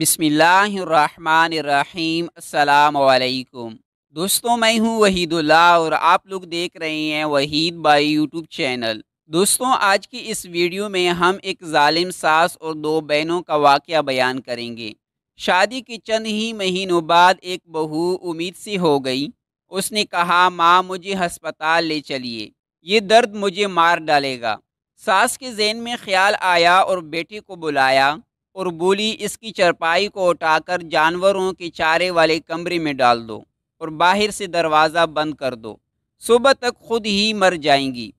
बिसमीम् अल्लाम दोस्तों मैं हूं वहीदुल्ला और आप लोग देख रहे हैं वहीद बाई यूट्यूब चैनल दोस्तों आज की इस वीडियो में हम एक जालिम सास और दो बहनों का वाक़ बयान करेंगे शादी के चंद ही महीनों बाद एक बहू उम्मीद सी हो गई उसने कहा माँ मुझे हस्पताल ले चलिए ये दर्द मुझे मार डालेगा सास के जेन में ख्याल आया और बेटी को बुलाया और बोली इसकी चरपाई को उठाकर जानवरों के चारे वाले कमरे में डाल दो और बाहर से दरवाज़ा बंद कर दो सुबह तक खुद ही मर जाएंगी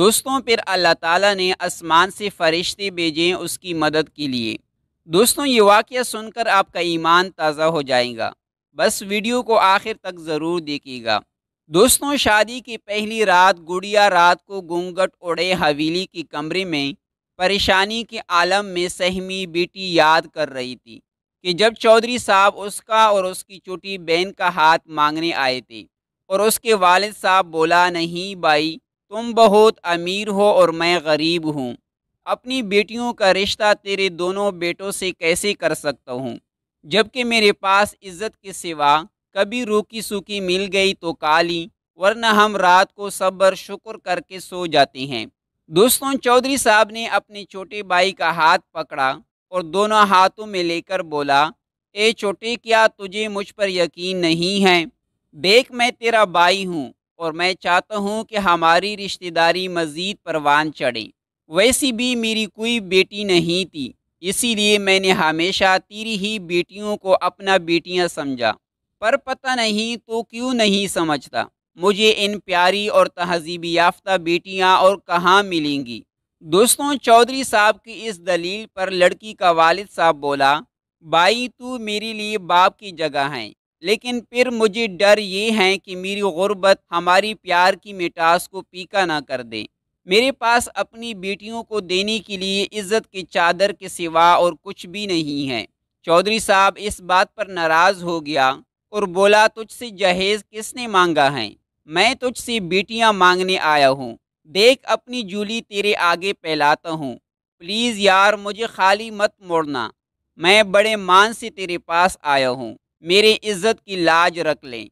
दोस्तों फिर अल्लाह ताला ने आसमान से फरिश्ते भेजे उसकी मदद के लिए दोस्तों ये वाक़ सुनकर आपका ईमान ताज़ा हो जाएगा बस वीडियो को आखिर तक ज़रूर देखिएगा दोस्तों शादी की पहली रात गुड़िया रात को गुंगट ओढ़े हवेली के कमरे में परेशानी के आलम में सहमी बेटी याद कर रही थी कि जब चौधरी साहब उसका और उसकी छोटी बहन का हाथ मांगने आए थे और उसके वालिद साहब बोला नहीं भाई तुम बहुत अमीर हो और मैं गरीब हूँ अपनी बेटियों का रिश्ता तेरे दोनों बेटों से कैसे कर सकता हूँ जबकि मेरे पास इज्जत के सिवा कभी रूकी सूखी मिल गई तो काली वरना हम रात को सब्र शुक्र करके सो जाते हैं दोस्तों चौधरी साहब ने अपने छोटे भाई का हाथ पकड़ा और दोनों हाथों में लेकर बोला ए छोटे क्या तुझे मुझ पर यकीन नहीं है देख मैं तेरा भाई हूँ और मैं चाहता हूँ कि हमारी रिश्तेदारी मज़ीद परवान चढ़े वैसी भी मेरी कोई बेटी नहीं थी इसीलिए मैंने हमेशा तेरी ही बेटियों को अपना बेटियाँ समझा पर पता नहीं तो क्यों नहीं समझता मुझे इन प्यारी और तहजीबी याफ्ता बेटियाँ और कहाँ मिलेंगी दोस्तों चौधरी साहब की इस दलील पर लड़की का वालिद साहब बोला बाई तू मेरे लिए बाप की जगह है लेकिन फिर मुझे डर ये है कि मेरी गुर्बत हमारी प्यार की मिठास को पीका ना कर दे मेरे पास अपनी बेटियों को देने के लिए इज्जत की चादर के सिवा और कुछ भी नहीं है चौधरी साहब इस बात पर नाराज़ हो गया और बोला तुझसे जहेज़ किसने मांगा है मैं तुझसे बेटियां मांगने आया हूँ देख अपनी जूली तेरे आगे फैलाता हूँ प्लीज़ यार मुझे खाली मत मोड़ना मैं बड़े मान से तेरे पास आया हूँ मेरे इज्जत की लाज रख लें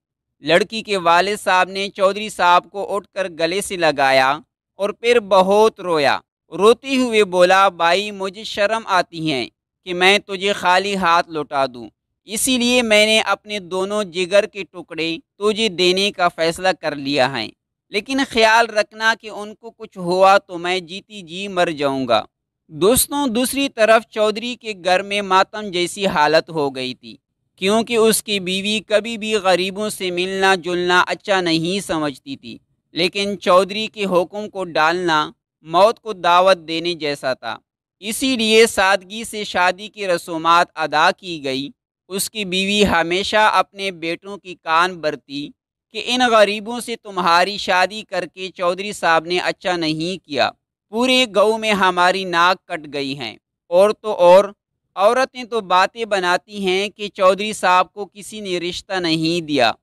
लड़की के वाले साहब ने चौधरी साहब को उठकर गले से लगाया और फिर बहुत रोया रोते हुए बोला भाई मुझे शर्म आती है कि मैं तुझे खाली हाथ लौटा दूँ इसीलिए मैंने अपने दोनों जिगर के टुकड़े तुझे देने का फैसला कर लिया है लेकिन ख्याल रखना कि उनको कुछ हुआ तो मैं जीती जी मर जाऊंगा दोस्तों दूसरी तरफ चौधरी के घर में मातम जैसी हालत हो गई थी क्योंकि उसकी बीवी कभी भी गरीबों से मिलना जुलना अच्छा नहीं समझती थी लेकिन चौधरी के हुक्म को डालना मौत को दावत देने जैसा था इसीलिए सादगी से शादी की रसूमात अदा की गई उसकी बीवी हमेशा अपने बेटों की कान बरती कि इन गरीबों से तुम्हारी शादी करके चौधरी साहब ने अच्छा नहीं किया पूरे गऊ में हमारी नाक कट गई हैं और तो और औरतें तो बातें बनाती हैं कि चौधरी साहब को किसी ने रिश्ता नहीं दिया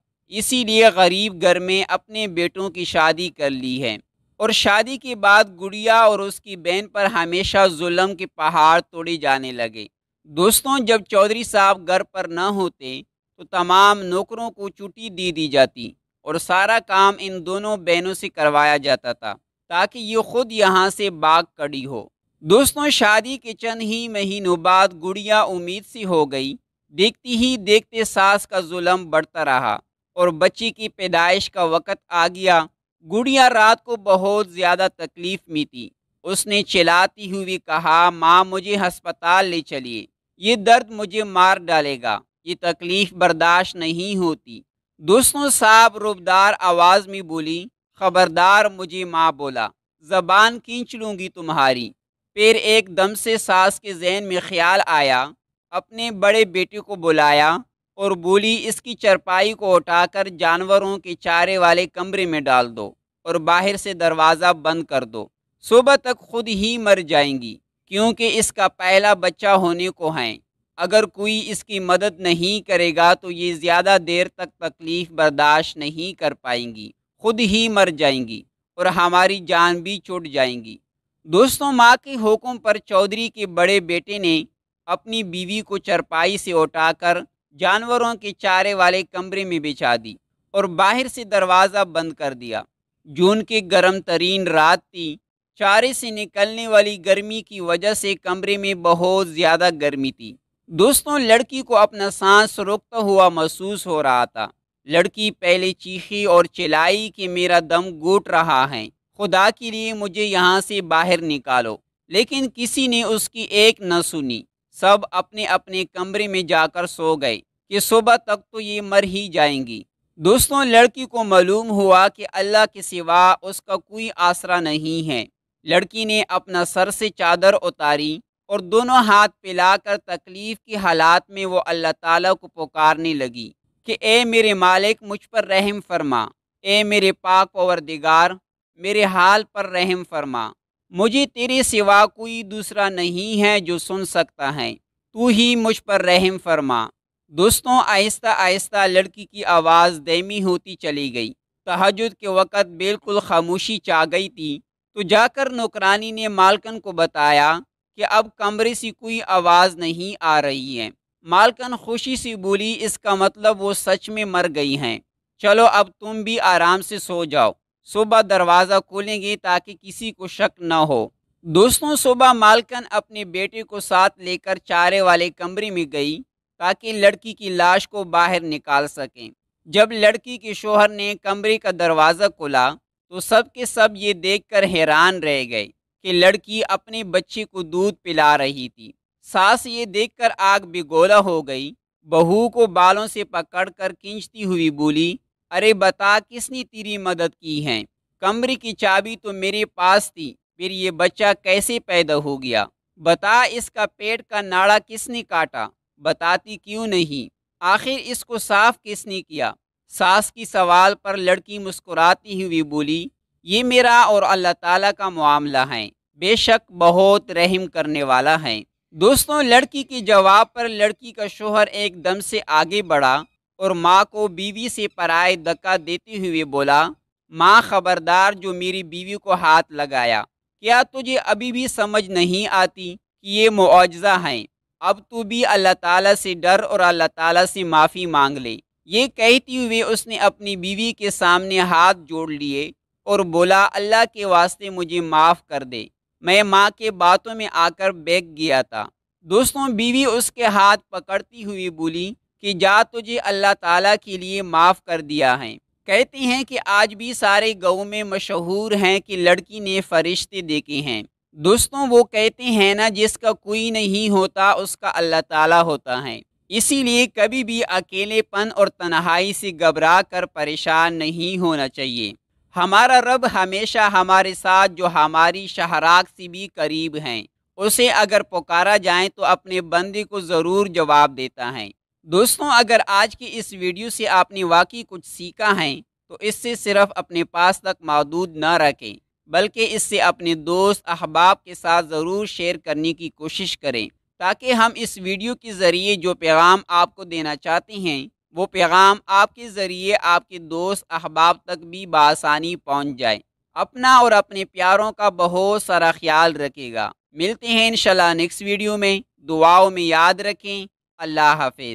इसीलिए गरीब घर में अपने बेटों की शादी कर ली है और शादी के बाद गुड़िया और उसकी बहन पर हमेशा जुल्म के पहाड़ तोड़े जाने लगे दोस्तों जब चौधरी साहब घर पर न होते तो तमाम नौकरों को छुट्टी दे दी जाती और सारा काम इन दोनों बहनों से करवाया जाता था ताकि ये खुद यहाँ से बाग कड़ी हो दोस्तों शादी के चंद ही महीनों बाद गुड़िया उम्मीद सी हो गई देखती ही देखते सास का जुल्म बढ़ता रहा और बच्ची की पैदाइश का वक़्त आ गया गुड़िया रात को बहुत ज़्यादा तकलीफ़ में थी उसने चिल्लाती हुई कहा माँ मुझे हस्पताल ले चलिए ये दर्द मुझे मार डालेगा ये तकलीफ़ बर्दाश्त नहीं होती दोस्तों साहब रूबदार आवाज़ में बोली ख़बरदार मुझे माँ बोला ज़बान खींच लूँगी तुम्हारी फिर एक दम से सास के जहन में ख्याल आया अपने बड़े बेटे को बुलाया और बोली इसकी चरपाई को उठाकर जानवरों के चारे वाले कमरे में डाल दो और बाहर से दरवाज़ा बंद कर दो सुबह तक खुद ही मर जाएंगी क्योंकि इसका पहला बच्चा होने को है अगर कोई इसकी मदद नहीं करेगा तो ये ज़्यादा देर तक तकलीफ़ बर्दाश्त नहीं कर पाएंगी खुद ही मर जाएंगी और हमारी जान भी चुट जाएंगी दोस्तों माँ के हुक्म पर चौधरी के बड़े बेटे ने अपनी बीवी को चरपाई से उठाकर जानवरों के चारे वाले कमरे में बिछा दी और बाहर से दरवाज़ा बंद कर दिया जून की गर्म तरीन रात थी चारे से निकलने वाली गर्मी की वजह से कमरे में बहुत ज़्यादा गर्मी थी दोस्तों लड़की को अपना सांस रोकता हुआ महसूस हो रहा था लड़की पहले चीखी और चिल्लाई कि मेरा दम घुट रहा है खुदा के लिए मुझे यहाँ से बाहर निकालो लेकिन किसी ने उसकी एक न सुनी सब अपने अपने कमरे में जाकर सो गए कि सुबह तक तो ये मर ही जाएंगी दोस्तों लड़की को मालूम हुआ कि अल्लाह के सिवा उसका कोई आसरा नहीं है लड़की ने अपना सर से चादर उतारी और दोनों हाथ पिलाकर तकलीफ़ की हालात में वो अल्लाह ताला को पुकारने लगी कि ए मेरे मालिक मुझ पर रहम फरमा ए मेरे पाक पवरदिगार मेरे हाल पर रहम फरमा मुझे तेरे सिवा कोई दूसरा नहीं है जो सुन सकता है तू ही मुझ पर रहम फरमा दोस्तों आहिस्ता आहिस्ता लड़की की आवाज़ दैमी होती चली गई तहजद के वक़्त बिल्कुल खामोशी चाह गई थी तो जाकर नौकरानी ने मालकन को बताया कि अब कमरे से कोई आवाज़ नहीं आ रही है मालकन खुशी से बोली इसका मतलब वो सच में मर गई हैं चलो अब तुम भी आराम से सो जाओ सुबह दरवाज़ा खोलेंगे ताकि किसी को शक न हो दोस्तों सुबह मालकन अपने बेटे को साथ लेकर चारे वाले कमरे में गई ताकि लड़की की लाश को बाहर निकाल सकें जब लड़की के शोहर ने कमरे का दरवाज़ा खोला तो सब के सब ये देखकर हैरान रह गए कि लड़की अपने बच्चे को दूध पिला रही थी सास ये देखकर आग बिगोला हो गई बहू को बालों से पकड़कर खींचती हुई बोली अरे बता किसने तेरी मदद की है कमरे की चाबी तो मेरे पास थी फिर ये बच्चा कैसे पैदा हो गया बता इसका पेट का नाड़ा किसने काटा बताती क्यों नहीं आखिर इसको साफ किसने किया सास की सवाल पर लड़की मुस्कुराती हुई बोली ये मेरा और अल्लाह ताला का मामला है बेशक बहुत रहम करने वाला है दोस्तों लड़की के जवाब पर लड़की का शोहर एकदम से आगे बढ़ा और माँ को बीवी से पराए धक्का देते हुए बोला माँ खबरदार जो मेरी बीवी को हाथ लगाया क्या तुझे अभी भी समझ नहीं आती कि ये मुआवजा है अब तू भी अल्लाह ताला से डर और अल्लाह ताला से माफ़ी मांग ले ये कहती हुए उसने अपनी बीवी के सामने हाथ जोड़ लिए और बोला अल्लाह के वास्ते मुझे माफ़ कर दे मैं माँ के बातों में आकर बैग गया था दोस्तों बीवी उसके हाथ पकड़ती हुई बोली कि जा तुझे अल्लाह ताला के लिए माफ़ कर दिया है कहते हैं कि आज भी सारे गाँव में मशहूर हैं कि लड़की ने फरिश्ते देखे हैं दोस्तों वो कहते हैं ना जिसका कोई नहीं होता उसका अल्लाह ताला होता है इसीलिए कभी भी अकेलेपन और तन्हाई से घबरा कर परेशान नहीं होना चाहिए हमारा रब हमेशा हमारे साथ जो हमारी शहराग से भी करीब हैं उसे अगर पुकारा जाए तो अपने बंदे को ज़रूर जवाब देता है दोस्तों अगर आज की इस वीडियो से आपने वाकई कुछ सीखा है तो इससे सिर्फ अपने पास तक मौदूद ना रखें बल्कि इससे अपने दोस्त अहबाब के साथ ज़रूर शेयर करने की कोशिश करें ताकि हम इस वीडियो के ज़रिए जो पैगाम आपको देना चाहते हैं वो पैगाम आपके ज़रिए आपके दोस्त अहबाब तक भी बसानी पहुँच जाए अपना और अपने प्यारों का बहुत सारा ख्याल रखेगा मिलते हैं इंशाल्लाह नेक्स्ट वीडियो में दुआओं में याद रखें अल्लाह हाफिज़